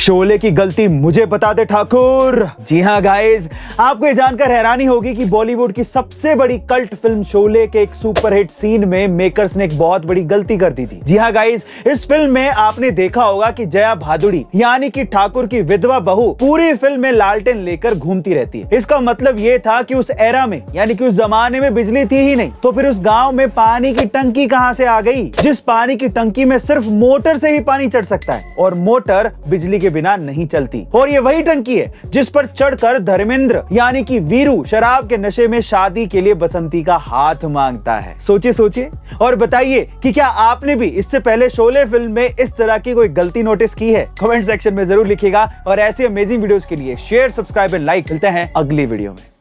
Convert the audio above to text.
शोले की गलती मुझे बता दे ठाकुर जी हाँ गाइज आपको ये जानकर हैरानी होगी कि बॉलीवुड की सबसे बड़ी कल्ट फिल्म शोले के एक सुपरहिट सीन में मेकर्स ने एक बहुत बड़ी गलती कर दी थी जी हाँ गाइज इस फिल्म में आपने देखा होगा कि जया भादुड़ी यानी कि ठाकुर की विधवा बहु पूरी फिल्म में लालटेन लेकर घूमती रहती है इसका मतलब ये था की उस एरा में यानी की उस जमाने में बिजली थी ही नहीं तो फिर उस गाँव में पानी की टंकी कहाँ से आ गई जिस पानी की टंकी में सिर्फ मोटर से ही पानी चढ़ सकता है और मोटर बिजली के बिना नहीं चलती और ये वही टंकी है जिस पर चढ़कर धर्मेंद्र यानी कि वीरू शराब के नशे में शादी के लिए बसंती का हाथ मांगता है सोचिए सोचिए और बताइए कि क्या आपने भी इससे पहले शोले फिल्म में इस तरह की कोई गलती नोटिस की है कमेंट सेक्शन में जरूर लिखेगा और ऐसे अमेजिंग वीडियो के लिए शेयर सब्सक्राइब एंड लाइक मिलते हैं अगली वीडियो में